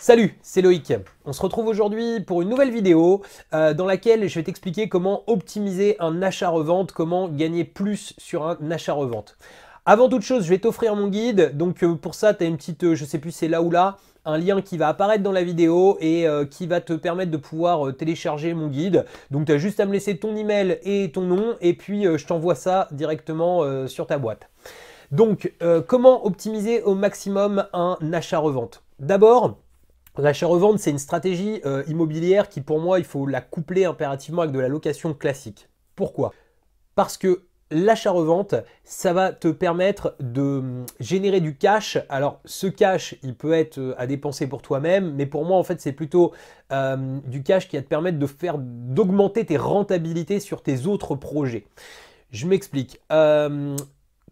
Salut, c'est Loïc. On se retrouve aujourd'hui pour une nouvelle vidéo euh, dans laquelle je vais t'expliquer comment optimiser un achat-revente, comment gagner plus sur un achat-revente. Avant toute chose, je vais t'offrir mon guide. Donc euh, pour ça, tu as une petite, euh, je sais plus, c'est là ou là, un lien qui va apparaître dans la vidéo et qui va te permettre de pouvoir télécharger mon guide. Donc tu as juste à me laisser ton email et ton nom et puis je t'envoie ça directement sur ta boîte. Donc comment optimiser au maximum un achat-revente D'abord, L'achat-revente, c'est une stratégie euh, immobilière qui, pour moi, il faut la coupler impérativement avec de la location classique. Pourquoi Parce que l'achat-revente, ça va te permettre de hum, générer du cash. Alors, ce cash, il peut être euh, à dépenser pour toi-même, mais pour moi, en fait, c'est plutôt euh, du cash qui va te permettre de faire, d'augmenter tes rentabilités sur tes autres projets. Je m'explique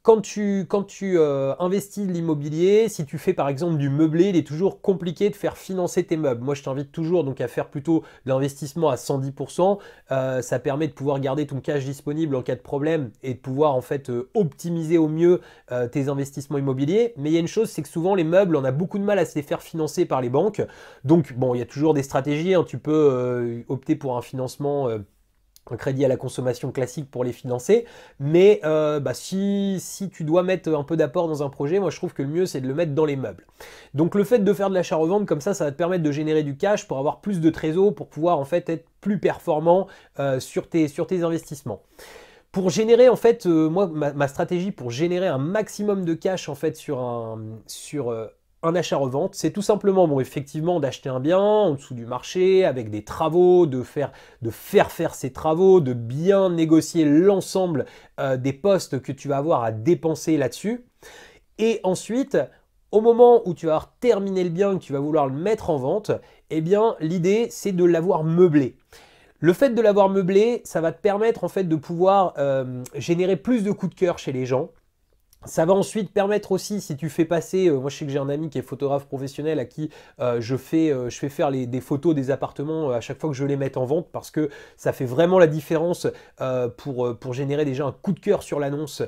quand tu, quand tu euh, investis de l'immobilier, si tu fais par exemple du meublé, il est toujours compliqué de faire financer tes meubles. Moi, je t'invite toujours donc à faire plutôt l'investissement à 110%. Euh, ça permet de pouvoir garder ton cash disponible en cas de problème et de pouvoir en fait euh, optimiser au mieux tes investissements immobiliers. Mais il y a une chose, c'est que souvent les meubles, on a beaucoup de mal à se les faire financer par les banques. Donc bon, il y a toujours des stratégies. Hein. Tu peux opter pour un financement un crédit à la consommation classique pour les financer. Mais euh, bah, si, tu dois mettre un peu d'apport dans un projet, moi je trouve que le mieux c'est de le mettre dans les meubles. Donc le fait de faire de l'achat-revente comme ça, ça va te permettre de générer du cash pour avoir plus de trésor, pour pouvoir en fait être plus performant euh, sur, tes, sur tes investissements pour générer en fait euh, moi ma, stratégie pour générer un maximum de cash en fait sur un sur un achat-revente, c'est tout simplement bon, effectivement d'acheter un bien en dessous du marché avec des travaux, de faire de faire, faire ces travaux, de bien négocier l'ensemble euh, des postes que tu vas avoir à dépenser là-dessus. Et ensuite, au moment où tu vas avoir terminé le bien que tu vas vouloir le mettre en vente, eh bien l'idée c'est de l'avoir meublé. Le fait de l'avoir meublé, ça va te permettre en fait de pouvoir euh, générer plus de coups de cœur chez les gens. Ça va ensuite permettre aussi, si tu fais passer, euh, moi je sais que j'ai un ami qui est photographe professionnel à qui euh, euh, je, fais, faire des photos des appartements à chaque fois que je les mets en vente parce que ça fait vraiment la différence pour, générer déjà un coup de cœur sur l'annonce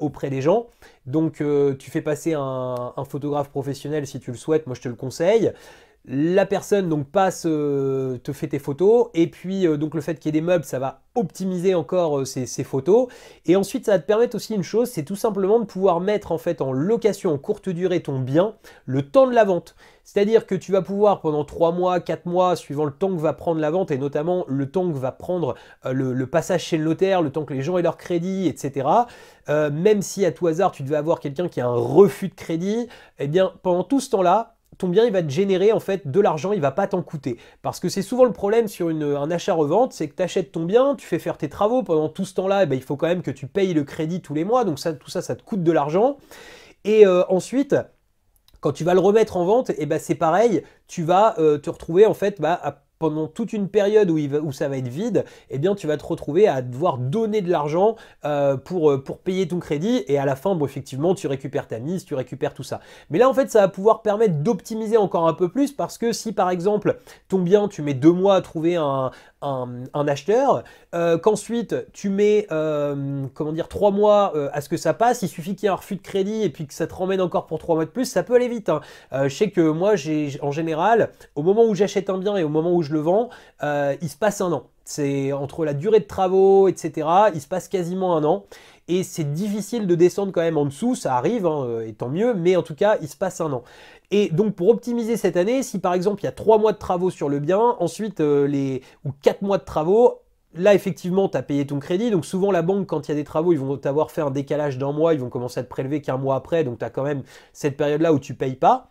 auprès des gens. Donc tu fais passer un, photographe professionnel si tu le souhaites, moi je te le conseille. La personne donc passe, euh, te fait tes photos, et puis euh, donc le fait qu'il y ait des meubles, ça va optimiser encore euh, ces, photos. Et ensuite, ça va te permettre aussi une chose, c'est tout simplement de pouvoir mettre en fait en location en courte durée ton bien le temps de la vente. C'est-à-dire que tu vas pouvoir pendant 3 mois, 4 mois, suivant le temps que va prendre la vente et notamment le temps que va prendre le, passage chez le notaire, le temps que les gens aient leur crédit, etc. même si à tout hasard tu devais avoir quelqu'un qui a un refus de crédit, eh bien pendant tout ce temps-là, ton bien il va te générer en fait de l'argent, il va pas t'en coûter. Parce que c'est souvent le problème sur une, un achat-revente, c'est que tu achètes ton bien, tu fais faire tes travaux pendant tout ce temps-là, eh ben, il faut quand même que tu payes le crédit tous les mois, donc ça, tout ça, ça te coûte de l'argent. Et euh, ensuite, quand tu vas le remettre en vente, et eh ben c'est pareil, tu vas euh, te retrouver en fait bah, à pendant toute une période où, ça va être vide, eh bien tu vas te retrouver à devoir donner de l'argent euh, pour, euh, pour payer ton crédit et à la fin, effectivement, tu récupères ta mise, tu récupères tout ça. Mais là, en fait, ça va pouvoir permettre d'optimiser encore un peu plus parce que si par exemple, ton bien, tu mets deux mois à trouver un, un, acheteur, euh, qu'ensuite tu mets euh, comment dire trois mois euh, à ce que ça passe, il suffit qu'il y ait un refus de crédit et puis que ça te remène encore pour trois mois de plus, ça peut aller vite. Hein. je sais que moi j'ai en général, au moment où j'achète un bien et au moment où je le vends, il se passe un an. C'est entre la durée de travaux, etc. Il se passe quasiment un an et c'est difficile de descendre quand même en dessous, ça arrive, hein, euh, et tant mieux, mais en tout cas, il se passe un an. Et donc pour optimiser cette année, si par exemple il y a trois mois de travaux sur le bien, ensuite euh, les ou quatre mois de travaux, Là, effectivement, tu as payé ton crédit. Donc, souvent, la banque, quand il y a des travaux, ils vont t'avoir fait un décalage d'un mois. Ils vont commencer à te prélever qu'un mois après. Donc, tu as quand même cette période-là où tu payes pas.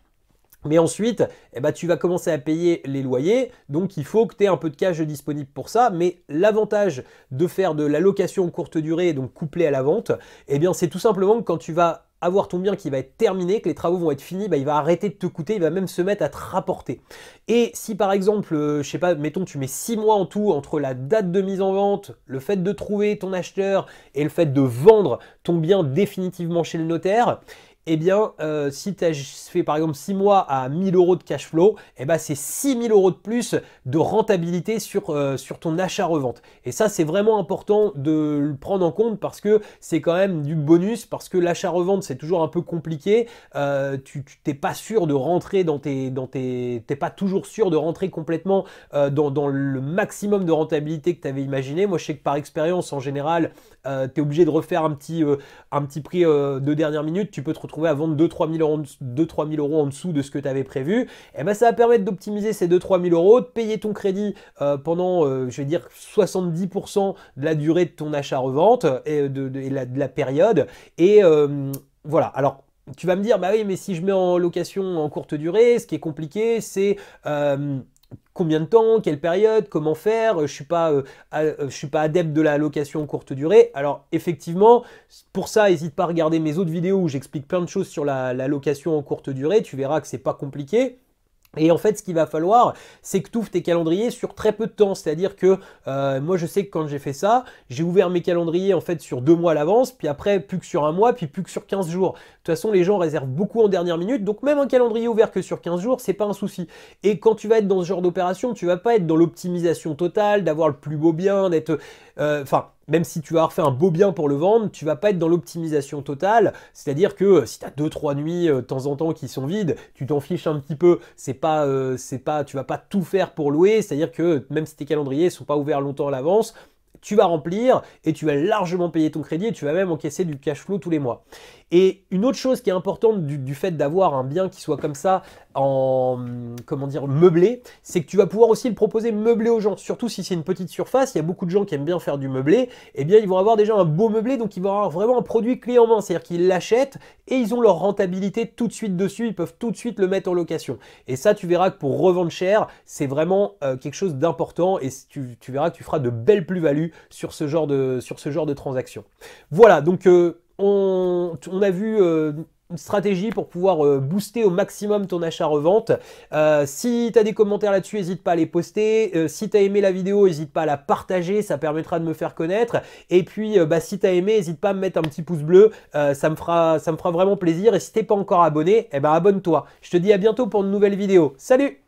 Mais ensuite, eh ben, tu vas commencer à payer les loyers, donc il faut que tu aies un peu de cash disponible pour ça. Mais l'avantage de faire de la location courte durée, donc couplée à la vente, eh bien c'est tout simplement que quand tu vas avoir ton bien qui va être terminé, que les travaux vont être finis, bah, il va arrêter de te coûter, il va même se mettre à te rapporter. Et si par exemple, je euh, je sais pas, mettons tu mets 6 mois en tout entre la date de mise en vente, le fait de trouver ton acheteur et le fait de vendre ton bien définitivement chez le notaire, eh bien, euh, si tu as fait par exemple six mois à 1000 euros de cash flow, et eh ben, c'est 6000 euros de plus de rentabilité sur, euh, sur ton achat-revente. Et ça, c'est vraiment important de le prendre en compte parce que c'est quand même du bonus, parce que l'achat-revente, c'est toujours un peu compliqué. Euh, tu n'es pas sûr de rentrer dans tes... Dans tes t'es pas toujours sûr de rentrer complètement dans, dans, le maximum de rentabilité que tu avais imaginé. Moi, je sais que par expérience, en général, tu es obligé de refaire un petit, un petit prix de dernière minute. Tu peux te retrouver à vendre 2-3 000, euros, euros en dessous de ce que tu avais prévu, et eh ben, ça va permettre d'optimiser ces 2-3 000 euros, de payer ton crédit euh, pendant, euh, je vais dire, 70% de la durée de ton achat-revente et euh, de, la, période. Et voilà, alors tu vas me dire, bah oui, mais si je mets en location en courte durée, ce qui est compliqué, c'est combien de temps, quelle période, comment faire, euh, je ne euh, euh, suis, pas, adepte de la location courte durée. Alors effectivement, pour ça, n'hésite pas à regarder mes autres vidéos où j'explique plein de choses sur la, la location en courte durée, tu verras que c'est pas compliqué. Et en fait, ce qu'il va falloir, c'est que tu ouvres tes calendriers sur très peu de temps. C'est-à-dire que euh, moi, je sais que quand j'ai fait ça, j'ai ouvert mes calendriers en fait sur deux mois à l'avance, puis après plus que sur un mois, puis plus que sur 15 jours. De toute façon, les gens réservent beaucoup en dernière minute, donc même un calendrier ouvert que sur 15 jours, c'est pas un souci. Et quand tu vas être dans ce genre d'opération, tu vas pas être dans l'optimisation totale, d'avoir le plus beau bien, d'être, euh, enfin même si tu as refait un beau bien pour le vendre, tu vas pas être dans l'optimisation totale. C'est-à-dire que euh, si tu as deux, trois nuits euh, de temps en temps qui sont vides, tu t'en fiches un petit peu. Euh, c'est pas, tu vas pas tout faire pour louer. C'est-à-dire que même si tes calendriers sont pas ouverts longtemps à l'avance, tu vas remplir et tu vas largement payer ton crédit et tu vas même encaisser du cash flow tous les mois. Et une autre chose qui est importante du fait d'avoir un bien qui soit comme ça en comment dire meublé, c'est que tu vas pouvoir aussi le proposer meublé aux gens. Surtout si c'est une petite surface, il y a beaucoup de gens qui aiment bien faire du meublé, Et eh bien ils vont avoir déjà un beau meublé, donc ils vont avoir vraiment un produit clé en main, c'est-à-dire qu'ils l'achètent et ils ont leur rentabilité tout de suite dessus, ils peuvent tout de suite le mettre en location. Et ça, tu verras que pour revendre cher, c'est vraiment euh, quelque chose d'important et tu, tu, verras que tu feras de belles plus-values sur ce genre de sur ce genre de transaction. Voilà, donc euh, on, a vu euh, une stratégie pour pouvoir euh, booster au maximum ton achat-revente. Euh, si tu as des commentaires là-dessus, n'hésite pas à les poster. Euh, si tu as aimé la vidéo, n'hésite pas à la partager, ça permettra de me faire connaître. Et puis, bah, si tu as aimé, n'hésite pas à me mettre un petit pouce bleu, ça, me fera, ça me fera vraiment plaisir. Et si t'es pas encore abonné, eh ben, abonne-toi. Je te dis à bientôt pour une nouvelle vidéo. Salut